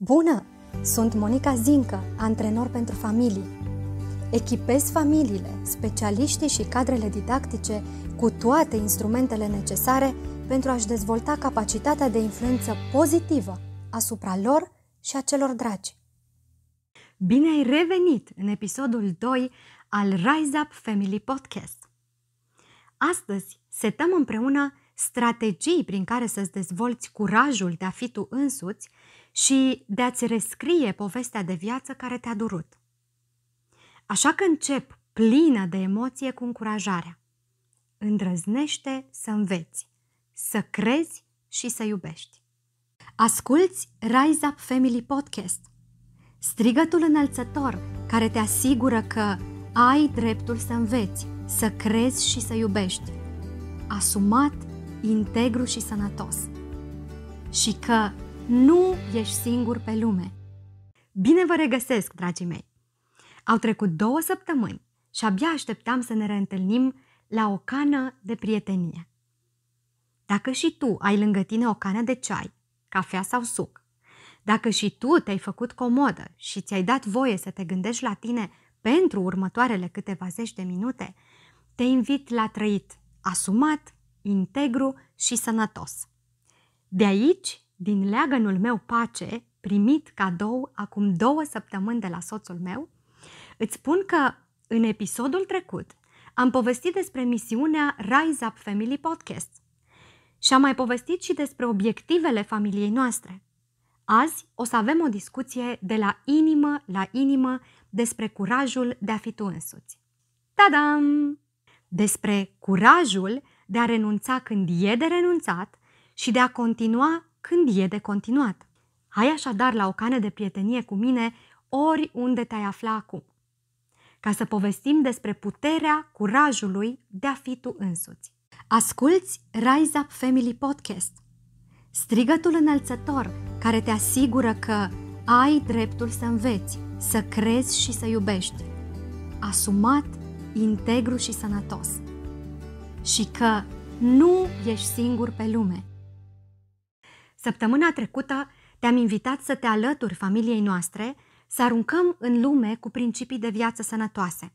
Bună! Sunt Monica Zincă, antrenor pentru familii. Echipez familiile, specialiștii și cadrele didactice cu toate instrumentele necesare pentru a-și dezvolta capacitatea de influență pozitivă asupra lor și a celor dragi. Bine ai revenit în episodul 2 al Rise Up Family Podcast. Astăzi setăm împreună strategii prin care să-ți dezvolți curajul de a fi tu însuți și de a-ți rescrie povestea de viață care te-a durut. Așa că încep plină de emoție cu încurajarea. Îndrăznește să înveți, să crezi și să iubești. Asculți Rise Up Family Podcast, strigătul înălțător care te asigură că ai dreptul să înveți, să crezi și să iubești, asumat, integru și sănătos. Și că nu ești singur pe lume. Bine vă regăsesc, dragii mei! Au trecut două săptămâni și abia așteptam să ne reîntâlnim la o cană de prietenie. Dacă și tu ai lângă tine o cană de ceai, cafea sau suc, dacă și tu te-ai făcut comodă și ți-ai dat voie să te gândești la tine pentru următoarele câteva zeci de minute, te invit la trăit asumat, integru și sănătos. De aici din leagănul meu pace, primit cadou acum două săptămâni de la soțul meu, îți spun că în episodul trecut am povestit despre misiunea Rise Up Family Podcast și am mai povestit și despre obiectivele familiei noastre. Azi o să avem o discuție de la inimă la inimă despre curajul de a fi tu însuți. Tadam! Despre curajul de a renunța când e de renunțat și de a continua când e de continuat. Ai așadar la o cană de prietenie cu mine oriunde te-ai afla acum. Ca să povestim despre puterea curajului de a fi tu însuți. Asculți Rise Up Family Podcast, strigătul înălțător care te asigură că ai dreptul să înveți, să crezi și să iubești, asumat, integru și sănătos. Și că nu ești singur pe lume, Săptămâna trecută te-am invitat să te alături familiei noastre, să aruncăm în lume cu principii de viață sănătoase.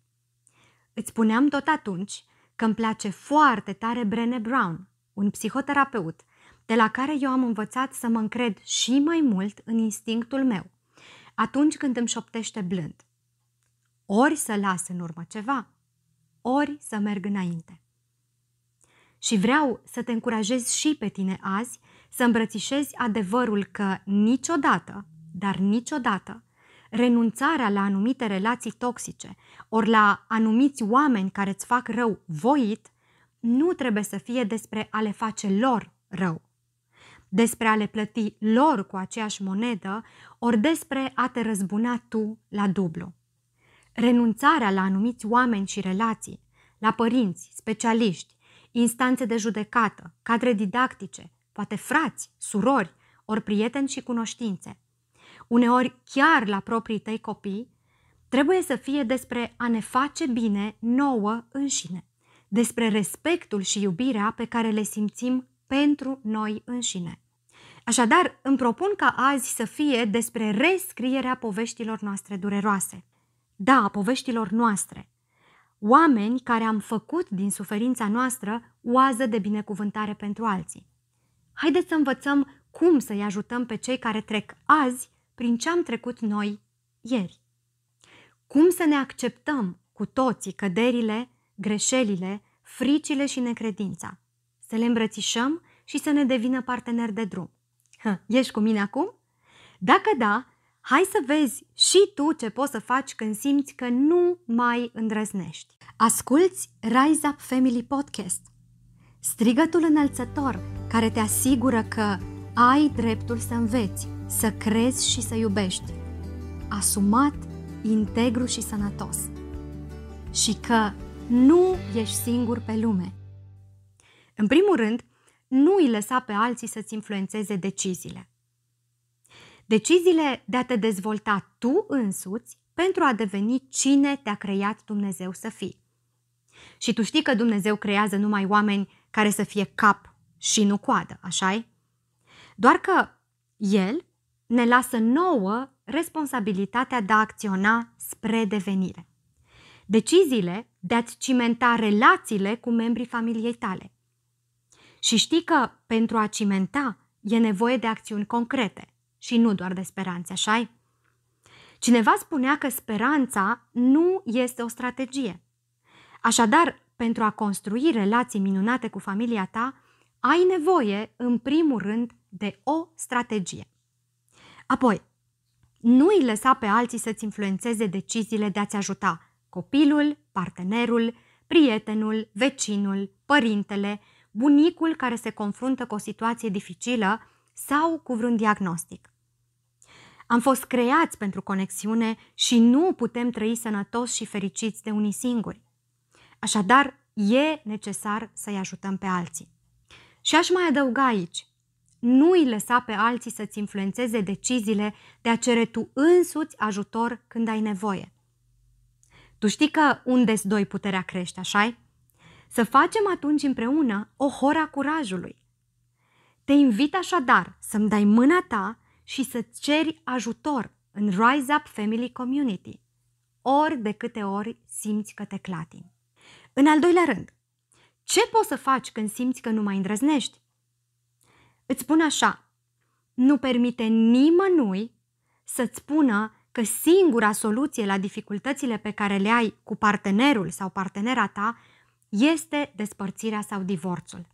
Îți spuneam tot atunci că îmi place foarte tare Brené Brown, un psihoterapeut, de la care eu am învățat să mă încred și mai mult în instinctul meu, atunci când îmi șoptește blând. Ori să las în urmă ceva, ori să merg înainte. Și vreau să te încurajez și pe tine azi să îmbrățișezi adevărul că niciodată, dar niciodată, renunțarea la anumite relații toxice, ori la anumiți oameni care îți fac rău voit, nu trebuie să fie despre a le face lor rău, despre a le plăti lor cu aceeași monedă, ori despre a te răzbuna tu la dublu. Renunțarea la anumiți oameni și relații, la părinți, specialiști, instanțe de judecată, cadre didactice, poate frați, surori, ori prieteni și cunoștințe. Uneori chiar la proprii tăi copii, trebuie să fie despre a ne face bine nouă înșine, despre respectul și iubirea pe care le simțim pentru noi înșine. Așadar, îmi propun ca azi să fie despre rescrierea poveștilor noastre dureroase. Da, poveștilor noastre. Oameni care am făcut din suferința noastră oază de binecuvântare pentru alții. Haideți să învățăm cum să-i ajutăm pe cei care trec azi prin ce am trecut noi ieri. Cum să ne acceptăm cu toții căderile, greșelile, fricile și necredința. Să le îmbrățișăm și să ne devină partener de drum. Ha, ești cu mine acum? Dacă da, hai să vezi și tu ce poți să faci când simți că nu mai îndrăznești. Asculți Rise Up Family Podcast Strigătul înălțător care te asigură că ai dreptul să înveți, să crezi și să iubești. Asumat, integru și sănătos. Și că nu ești singur pe lume. În primul rând, nu îi lăsa pe alții să-ți influențeze deciziile. Deciziile de a te dezvolta tu însuți pentru a deveni cine te-a creat Dumnezeu să fii. Și tu știi că Dumnezeu creează numai oameni care să fie cap și nu coadă, așa -i? Doar că el ne lasă nouă responsabilitatea de a acționa spre devenire. Deciziile de a-ți cimenta relațiile cu membrii familiei tale. Și știi că pentru a cimenta e nevoie de acțiuni concrete și nu doar de speranțe, așa -i? Cineva spunea că speranța nu este o strategie. Așadar, pentru a construi relații minunate cu familia ta, ai nevoie, în primul rând, de o strategie. Apoi, nu îi lăsa pe alții să-ți influențeze deciziile de a-ți ajuta copilul, partenerul, prietenul, vecinul, părintele, bunicul care se confruntă cu o situație dificilă sau cu vreun diagnostic. Am fost creați pentru conexiune și nu putem trăi sănătos și fericiți de unii singuri. Așadar, e necesar să-i ajutăm pe alții. Și aș mai adăuga aici, nu îi lăsa pe alții să-ți influențeze deciziile de a cere tu însuți ajutor când ai nevoie. Tu știi că unde doi puterea crește, așa Să facem atunci împreună o hora curajului. Te invit așadar să-mi dai mâna ta și să ceri ajutor în Rise Up Family Community, ori de câte ori simți că te clatini. În al doilea rând, ce poți să faci când simți că nu mai îndrăznești? Îți spun așa, nu permite nimănui să-ți spună că singura soluție la dificultățile pe care le ai cu partenerul sau partenera ta este despărțirea sau divorțul.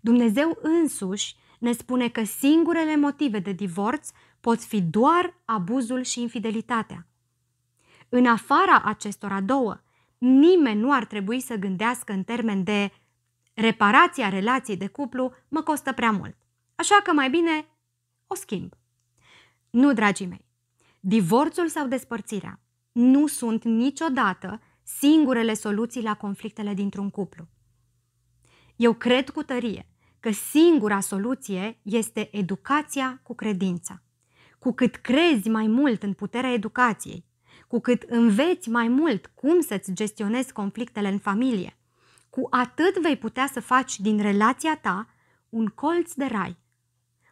Dumnezeu însuși ne spune că singurele motive de divorț pot fi doar abuzul și infidelitatea. În afara acestora două, nimeni nu ar trebui să gândească în termen de reparația relației de cuplu mă costă prea mult. Așa că mai bine o schimb. Nu, dragii mei, divorțul sau despărțirea nu sunt niciodată singurele soluții la conflictele dintr-un cuplu. Eu cred cu tărie că singura soluție este educația cu credința. Cu cât crezi mai mult în puterea educației, cu cât înveți mai mult cum să-ți gestionezi conflictele în familie, cu atât vei putea să faci din relația ta un colț de rai,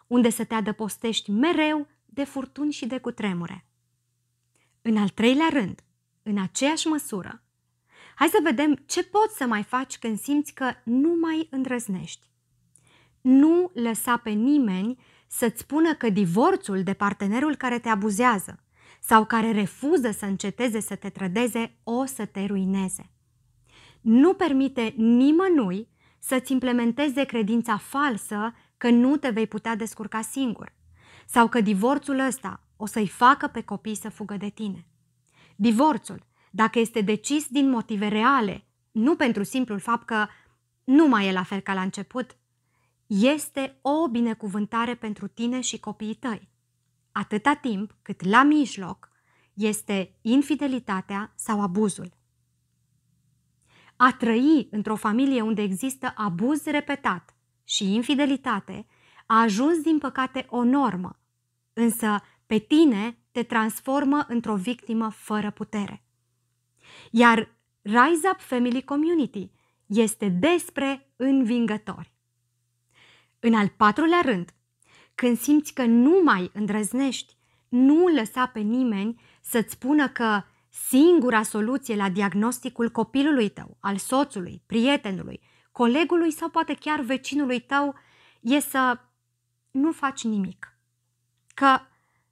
unde să te adăpostești mereu de furtuni și de cutremure. În al treilea rând, în aceeași măsură, hai să vedem ce poți să mai faci când simți că nu mai îndrăznești. Nu lăsa pe nimeni să-ți spună că divorțul de partenerul care te abuzează sau care refuză să înceteze să te trădeze, o să te ruineze. Nu permite nimănui să-ți implementeze credința falsă că nu te vei putea descurca singur sau că divorțul ăsta o să-i facă pe copii să fugă de tine. Divorțul, dacă este decis din motive reale, nu pentru simplul fapt că nu mai e la fel ca la început, este o binecuvântare pentru tine și copiii tăi atâta timp cât la mijloc este infidelitatea sau abuzul. A trăi într-o familie unde există abuz repetat și infidelitate a ajuns, din păcate, o normă, însă pe tine te transformă într-o victimă fără putere. Iar Rise Up Family Community este despre învingători. În al patrulea rând, când simți că nu mai îndrăznești, nu lăsa pe nimeni să-ți spună că singura soluție la diagnosticul copilului tău, al soțului, prietenului, colegului sau poate chiar vecinului tău e să nu faci nimic. Că,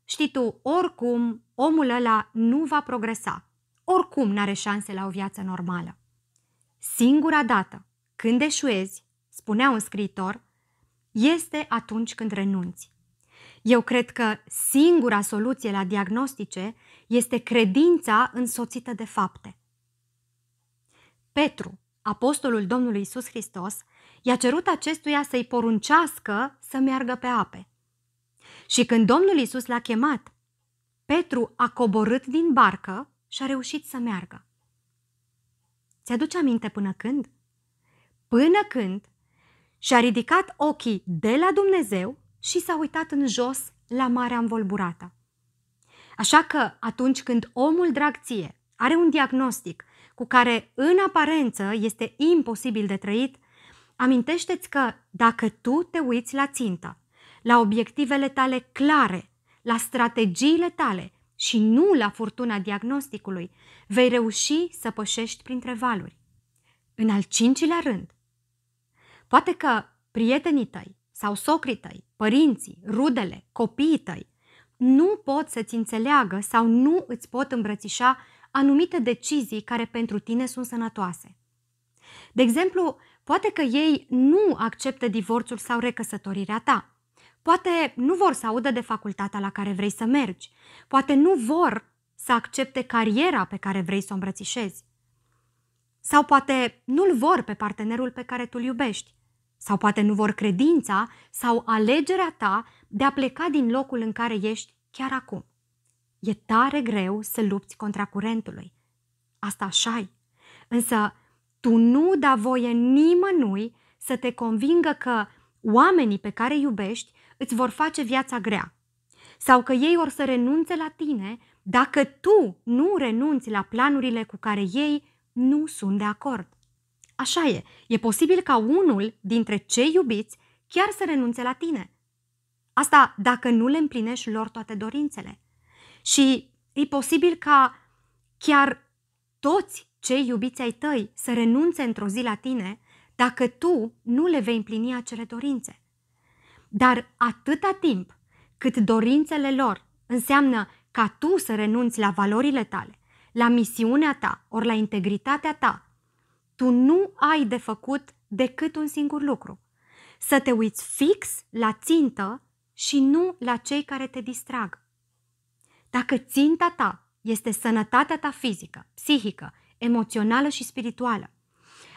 știi tu, oricum omul ăla nu va progresa, oricum n-are șanse la o viață normală. Singura dată când eșuezi, spunea un scriitor, este atunci când renunți. Eu cred că singura soluție la diagnostice este credința însoțită de fapte. Petru, apostolul Domnului Isus Hristos, i-a cerut acestuia să-i poruncească să meargă pe ape. Și când Domnul Isus l-a chemat, Petru a coborât din barcă și a reușit să meargă. Ți-aduce aminte până când? Până când și-a ridicat ochii de la Dumnezeu și s-a uitat în jos la marea învolburată. Așa că atunci când omul drag ție are un diagnostic cu care în aparență este imposibil de trăit, amintește-ți că dacă tu te uiți la țintă, la obiectivele tale clare, la strategiile tale și nu la furtuna diagnosticului, vei reuși să pășești printre valuri. În al cincilea rând, Poate că prietenii tăi sau socrii tăi, părinții, rudele, copiii tăi nu pot să-ți înțeleagă sau nu îți pot îmbrățișa anumite decizii care pentru tine sunt sănătoase. De exemplu, poate că ei nu acceptă divorțul sau recăsătorirea ta. Poate nu vor să audă de facultatea la care vrei să mergi. Poate nu vor să accepte cariera pe care vrei să o îmbrățișezi. Sau poate nu-l vor pe partenerul pe care tu-l iubești. Sau poate nu vor credința sau alegerea ta de a pleca din locul în care ești chiar acum. E tare greu să lupți contra curentului. Asta așa -i. Însă tu nu da voie nimănui să te convingă că oamenii pe care iubești îți vor face viața grea sau că ei or să renunțe la tine dacă tu nu renunți la planurile cu care ei nu sunt de acord. Așa e, e posibil ca unul dintre cei iubiți chiar să renunțe la tine. Asta dacă nu le împlinești lor toate dorințele. Și e posibil ca chiar toți cei iubiți ai tăi să renunțe într-o zi la tine dacă tu nu le vei împlini acele dorințe. Dar atâta timp cât dorințele lor înseamnă ca tu să renunți la valorile tale, la misiunea ta, ori la integritatea ta, tu nu ai de făcut decât un singur lucru. Să te uiți fix la țintă și nu la cei care te distrag. Dacă ținta ta este sănătatea ta fizică, psihică, emoțională și spirituală,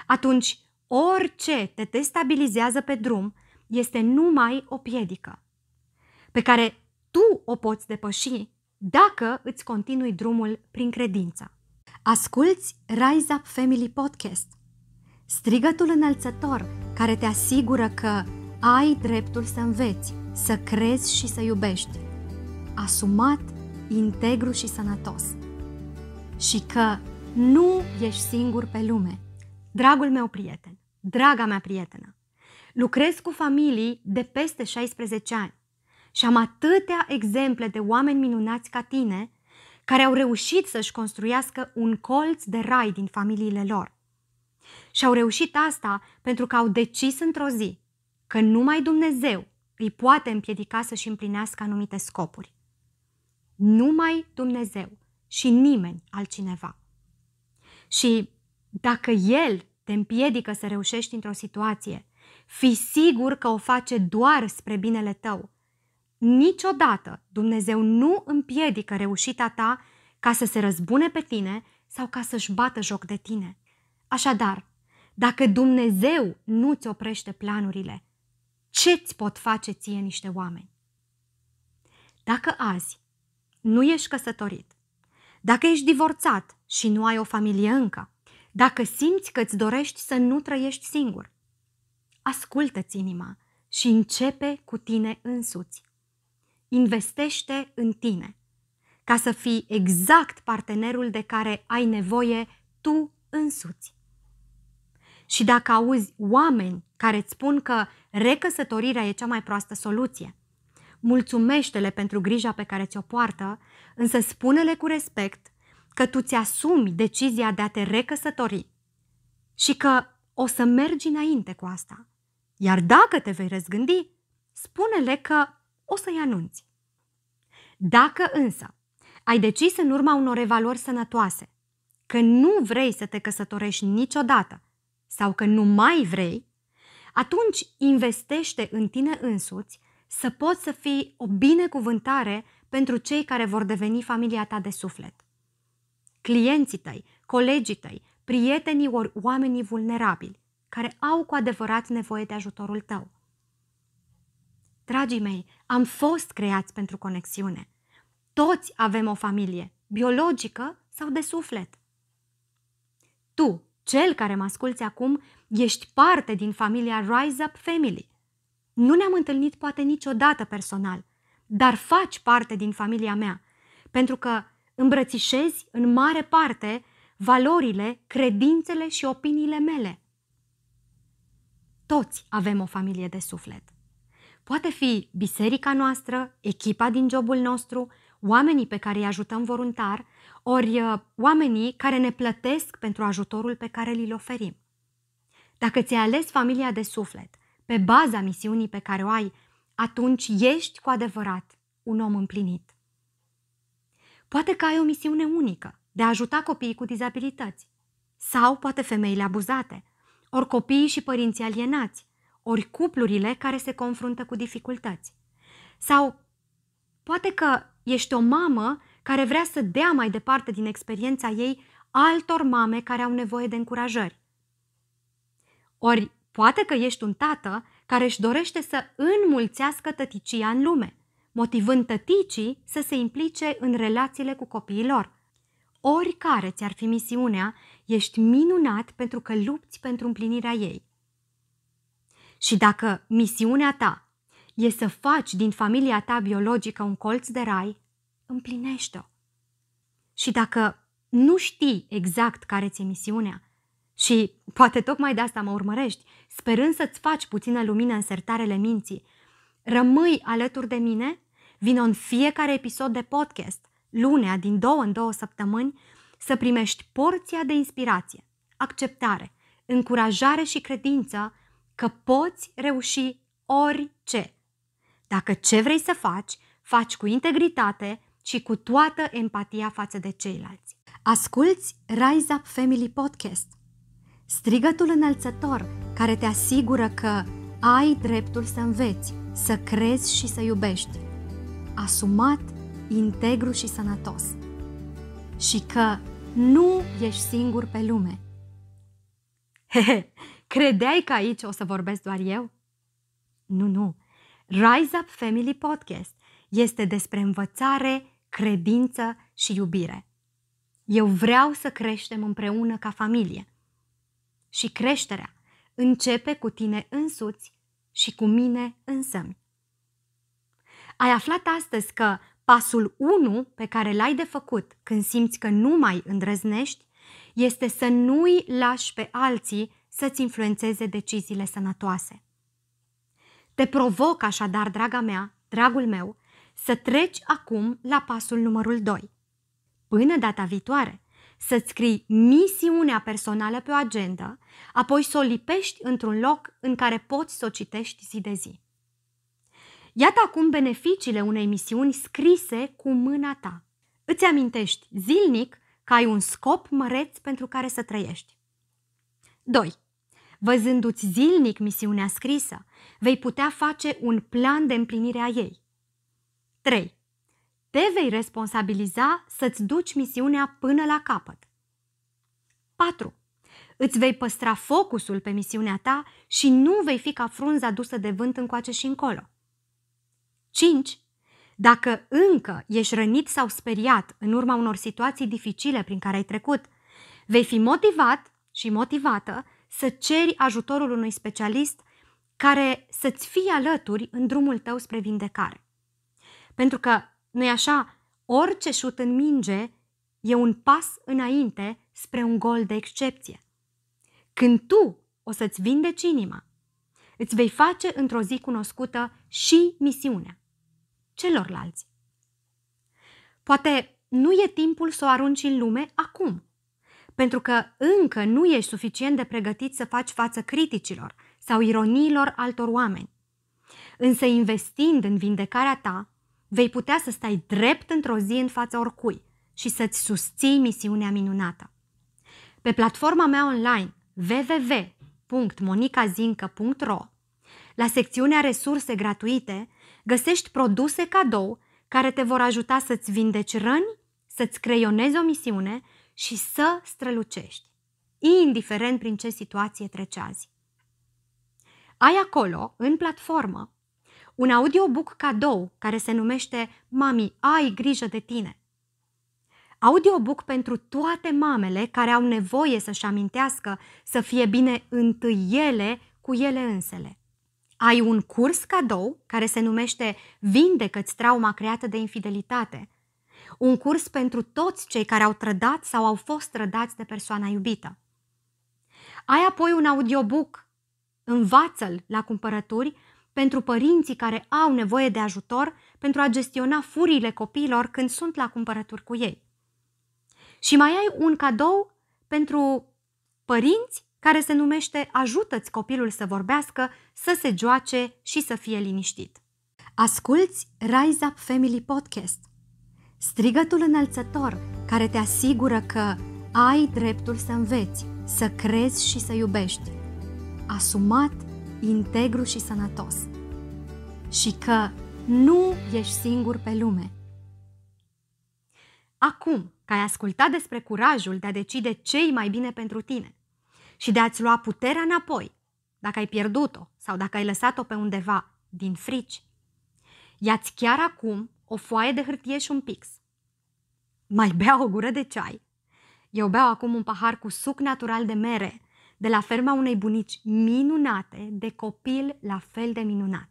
atunci orice te destabilizează pe drum este numai o piedică pe care tu o poți depăși dacă îți continui drumul prin credință. Asculți Rise Up Family Podcast, strigătul înălțător care te asigură că ai dreptul să înveți, să crezi și să iubești, asumat, integru și sănătos. Și că nu ești singur pe lume. Dragul meu prieten, draga mea prietenă, lucrez cu familii de peste 16 ani și am atâtea exemple de oameni minunați ca tine care au reușit să-și construiască un colț de rai din familiile lor. Și au reușit asta pentru că au decis într-o zi că numai Dumnezeu îi poate împiedica să-și împlinească anumite scopuri. Numai Dumnezeu și nimeni altcineva. Și dacă El te împiedică să reușești într-o situație, fii sigur că o face doar spre binele tău Niciodată Dumnezeu nu împiedică reușita ta ca să se răzbune pe tine sau ca să-și bată joc de tine. Așadar, dacă Dumnezeu nu-ți oprește planurile, ce-ți pot face ție niște oameni? Dacă azi nu ești căsătorit, dacă ești divorțat și nu ai o familie încă, dacă simți că îți dorești să nu trăiești singur, ascultă-ți inima și începe cu tine însuți investește în tine, ca să fii exact partenerul de care ai nevoie tu însuți. Și dacă auzi oameni care îți spun că recăsătorirea e cea mai proastă soluție, mulțumește-le pentru grija pe care ți-o poartă, însă spune-le cu respect că tu ți-asumi decizia de a te recăsători și că o să mergi înainte cu asta. Iar dacă te vei răzgândi, spune-le că o să-i anunți. Dacă însă ai decis în urma unor evaluări sănătoase că nu vrei să te căsătorești niciodată sau că nu mai vrei, atunci investește în tine însuți să poți să fii o binecuvântare pentru cei care vor deveni familia ta de suflet. Clienții tăi, colegii tăi, prietenii ori oamenii vulnerabili, care au cu adevărat nevoie de ajutorul tău. Dragii mei, am fost creați pentru conexiune. Toți avem o familie, biologică sau de suflet. Tu, cel care mă asculți acum, ești parte din familia Rise Up Family. Nu ne-am întâlnit poate niciodată personal, dar faci parte din familia mea, pentru că îmbrățișezi în mare parte valorile, credințele și opiniile mele. Toți avem o familie de suflet. Poate fi biserica noastră, echipa din jobul nostru, oamenii pe care îi ajutăm voluntar, ori uh, oamenii care ne plătesc pentru ajutorul pe care li-l oferim. Dacă ți-ai ales familia de suflet, pe baza misiunii pe care o ai, atunci ești cu adevărat un om împlinit. Poate că ai o misiune unică de a ajuta copiii cu dizabilități, sau poate femeile abuzate, ori copiii și părinții alienați, ori cuplurile care se confruntă cu dificultăți. Sau poate că ești o mamă care vrea să dea mai departe din experiența ei altor mame care au nevoie de încurajări. Ori poate că ești un tată care își dorește să înmulțească tăticia în lume, motivând tăticii să se implice în relațiile cu copiii lor. Oricare ți-ar fi misiunea, ești minunat pentru că lupți pentru împlinirea ei. Și dacă misiunea ta e să faci din familia ta biologică un colț de rai, împlinește-o. Și dacă nu știi exact care ți-e misiunea și poate tocmai de asta mă urmărești, sperând să-ți faci puțină lumină în sertarele minții, rămâi alături de mine, vin în fiecare episod de podcast, lunea din două în două săptămâni, să primești porția de inspirație, acceptare, încurajare și credință că poți reuși orice. Dacă ce vrei să faci, faci cu integritate și cu toată empatia față de ceilalți. Asculți Rise Up Family Podcast, strigătul înălțător care te asigură că ai dreptul să înveți, să crezi și să iubești, asumat, integru și sănătos. Și că nu ești singur pe lume. Hehe, Credeai că aici o să vorbesc doar eu? Nu, nu. Rise Up Family Podcast este despre învățare, credință și iubire. Eu vreau să creștem împreună ca familie. Și creșterea începe cu tine însuți și cu mine însămi. Ai aflat astăzi că pasul 1 pe care l-ai de făcut când simți că nu mai îndrăznești este să nu-i lași pe alții să-ți influențeze deciziile sănătoase. Te provoc așadar, draga mea, dragul meu, să treci acum la pasul numărul 2. Până data viitoare, să-ți scrii misiunea personală pe o agenda, apoi să o lipești într-un loc în care poți să o citești zi de zi. Iată acum beneficiile unei misiuni scrise cu mâna ta. Îți amintești zilnic că ai un scop măreț pentru care să trăiești. 2. Văzându-ți zilnic misiunea scrisă, vei putea face un plan de împlinire a ei. 3. Te vei responsabiliza să-ți duci misiunea până la capăt. 4. Îți vei păstra focusul pe misiunea ta și nu vei fi ca frunza dusă de vânt încoace și încolo. 5. Dacă încă ești rănit sau speriat în urma unor situații dificile prin care ai trecut, vei fi motivat și motivată să ceri ajutorul unui specialist care să-ți fie alături în drumul tău spre vindecare. Pentru că, nu așa, orice șut în minge e un pas înainte spre un gol de excepție. Când tu o să-ți vindeci inima, îți vei face într-o zi cunoscută și misiunea celorlalți. Poate nu e timpul să o arunci în lume acum, pentru că încă nu ești suficient de pregătit să faci față criticilor sau ironiilor altor oameni. Însă investind în vindecarea ta, vei putea să stai drept într-o zi în fața oricui și să-ți susții misiunea minunată. Pe platforma mea online www.monicazinca.ro, la secțiunea resurse gratuite găsești produse cadou care te vor ajuta să-ți vindeci răni, să-ți creionezi o misiune și să strălucești, indiferent prin ce situație trece azi. Ai acolo, în platformă, un audiobook cadou care se numește Mami, ai grijă de tine. Audiobook pentru toate mamele care au nevoie să-și amintească să fie bine întâi ele cu ele însele. Ai un curs cadou care se numește Vindecă-ți trauma creată de infidelitate, un curs pentru toți cei care au trădat sau au fost trădați de persoana iubită. Ai apoi un audiobook, învață-l la cumpărături pentru părinții care au nevoie de ajutor pentru a gestiona furiile copiilor când sunt la cumpărături cu ei. Și mai ai un cadou pentru părinți care se numește Ajută-ți copilul să vorbească, să se joace și să fie liniștit. Asculți Rise Up Family Podcast – Strigătul înălțător care te asigură că ai dreptul să înveți, să crezi și să iubești. Asumat, integru și sănătos. Și că nu ești singur pe lume. Acum că ai ascultat despre curajul de a decide ce e mai bine pentru tine și de a-ți lua puterea înapoi, dacă ai pierdut-o sau dacă ai lăsat-o pe undeva din frici, ia-ți chiar acum o foaie de hârtie și un pix. Mai bea o gură de ceai. Eu beau acum un pahar cu suc natural de mere, de la ferma unei bunici minunate, de copil la fel de minunat.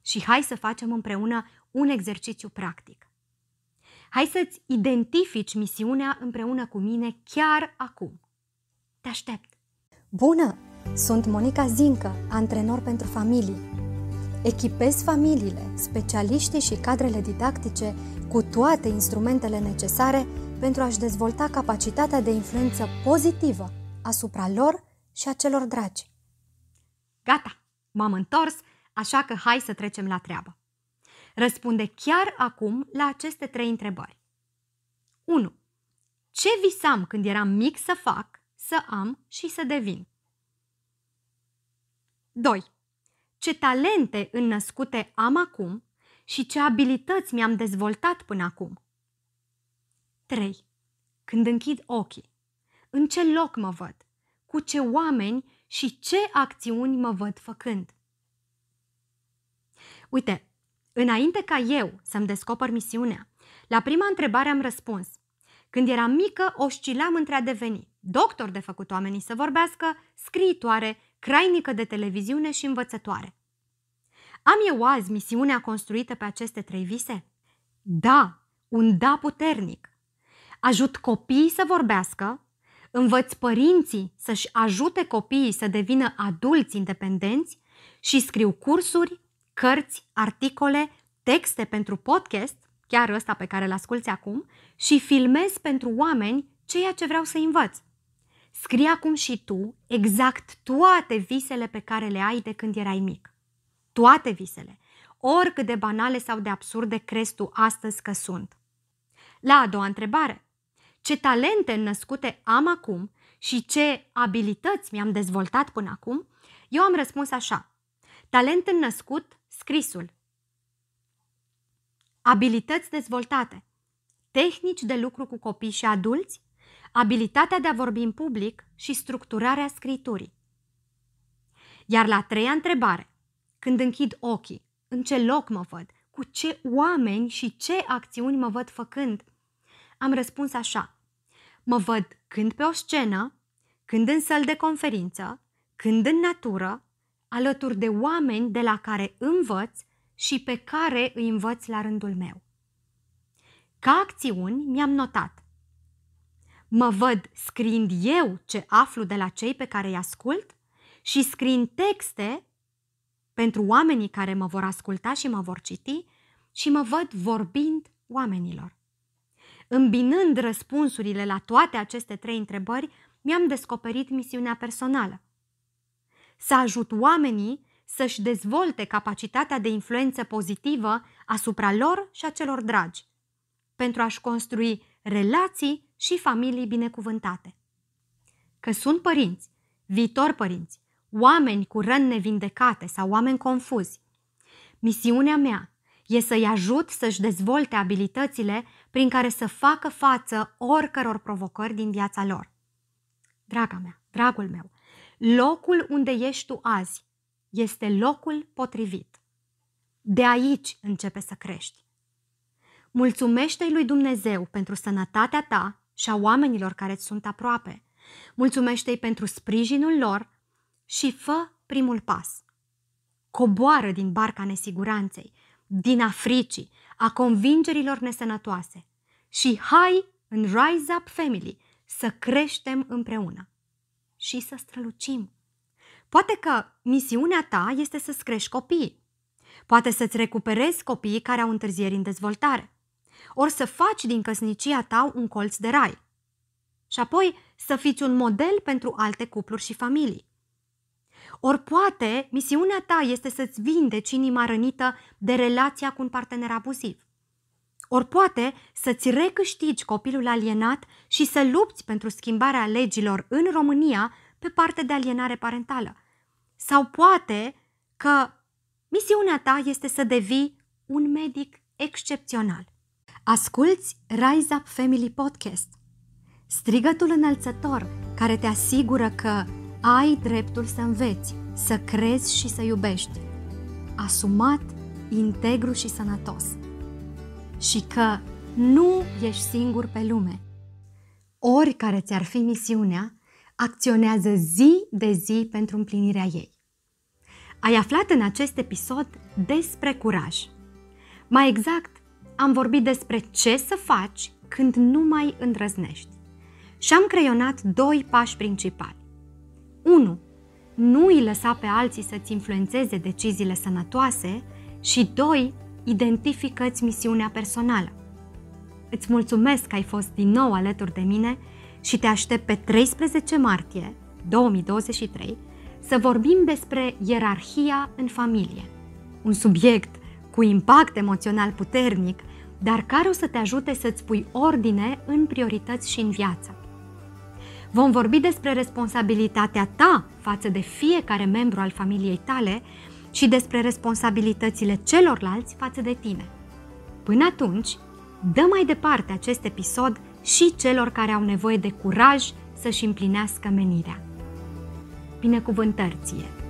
Și hai să facem împreună un exercițiu practic. Hai să-ți identifici misiunea împreună cu mine chiar acum. Te aștept! Bună! Sunt Monica Zincă, antrenor pentru familii Echipez familiile, specialiștii și cadrele didactice cu toate instrumentele necesare pentru a-și dezvolta capacitatea de influență pozitivă asupra lor și a celor dragi. Gata, m-am întors, așa că hai să trecem la treabă. Răspunde chiar acum la aceste trei întrebări. 1. Ce visam când eram mic să fac, să am și să devin? 2 ce talente înnăscute am acum și ce abilități mi-am dezvoltat până acum. 3. Când închid ochii, în ce loc mă văd, cu ce oameni și ce acțiuni mă văd făcând. Uite, înainte ca eu să-mi descoper misiunea, la prima întrebare am răspuns. Când eram mică, oscilam între a deveni doctor de făcut oamenii să vorbească, scriitoare, crainică de televiziune și învățătoare. Am eu azi misiunea construită pe aceste trei vise? Da, un da puternic. Ajut copiii să vorbească, învăț părinții să-și ajute copiii să devină adulți independenți și scriu cursuri, cărți, articole, texte pentru podcast, chiar ăsta pe care îl asculți acum, și filmez pentru oameni ceea ce vreau să învăț. Scrie acum și tu exact toate visele pe care le ai de când erai mic. Toate visele, oricât de banale sau de absurde crezi tu astăzi că sunt. La a doua întrebare, ce talente născute am acum și ce abilități mi-am dezvoltat până acum, eu am răspuns așa. Talent născut, scrisul. Abilități dezvoltate. Tehnici de lucru cu copii și adulți, abilitatea de a vorbi în public și structurarea scriturii. Iar la treia întrebare, când închid ochii, în ce loc mă văd, cu ce oameni și ce acțiuni mă văd făcând, am răspuns așa. Mă văd când pe o scenă, când în săl de conferință, când în natură, alături de oameni de la care învăț și pe care îi învăț la rândul meu. Ca acțiuni mi-am notat Mă văd scriind eu ce aflu de la cei pe care îi ascult și scriind texte pentru oamenii care mă vor asculta și mă vor citi și mă văd vorbind oamenilor. Îmbinând răspunsurile la toate aceste trei întrebări, mi-am descoperit misiunea personală. Să ajut oamenii să-și dezvolte capacitatea de influență pozitivă asupra lor și a celor dragi, pentru a-și construi relații și familii binecuvântate. Că sunt părinți, viitor părinți, oameni cu răni nevindecate sau oameni confuzi. Misiunea mea e să-i ajut să-și dezvolte abilitățile prin care să facă față oricăror provocări din viața lor. Draga mea, dragul meu, locul unde ești tu azi este locul potrivit. De aici începe să crești. Mulțumește-i lui Dumnezeu pentru sănătatea ta, și a oamenilor care îți sunt aproape. Mulțumește-i pentru sprijinul lor și fă primul pas. Coboară din barca nesiguranței, din africii, a convingerilor nesănătoase și hai în Rise Up Family să creștem împreună și să strălucim. Poate că misiunea ta este să-ți crești copiii. Poate să-ți recuperezi copiii care au întârzieri în dezvoltare ori să faci din căsnicia ta un colț de rai. Și apoi să fiți un model pentru alte cupluri și familii. Ori poate misiunea ta este să-ți vindeci inima rănită de relația cu un partener abuziv. Ori poate să-ți recâștigi copilul alienat și să lupți pentru schimbarea legilor în România pe parte de alienare parentală. Sau poate că misiunea ta este să devii un medic excepțional. Asculți Rise Up Family Podcast, strigătul înălțător care te asigură că ai dreptul să înveți, să crezi și să iubești, asumat, integru și sănătos. Și că nu ești singur pe lume. Oricare ți-ar fi misiunea, acționează zi de zi pentru împlinirea ei. Ai aflat în acest episod despre curaj. Mai exact, am vorbit despre ce să faci când nu mai îndrăznești. Și am creionat doi pași principali. 1. Nu îi lăsa pe alții să-ți influențeze deciziile sănătoase și 2. Identifică-ți misiunea personală. Îți mulțumesc că ai fost din nou alături de mine și te aștept pe 13 martie 2023 să vorbim despre ierarhia în familie, un subiect cu impact emoțional puternic, dar care o să te ajute să-ți pui ordine în priorități și în viață. Vom vorbi despre responsabilitatea ta față de fiecare membru al familiei tale și despre responsabilitățile celorlalți față de tine. Până atunci, dă mai departe acest episod și celor care au nevoie de curaj să-și împlinească menirea. Binecuvântări ție!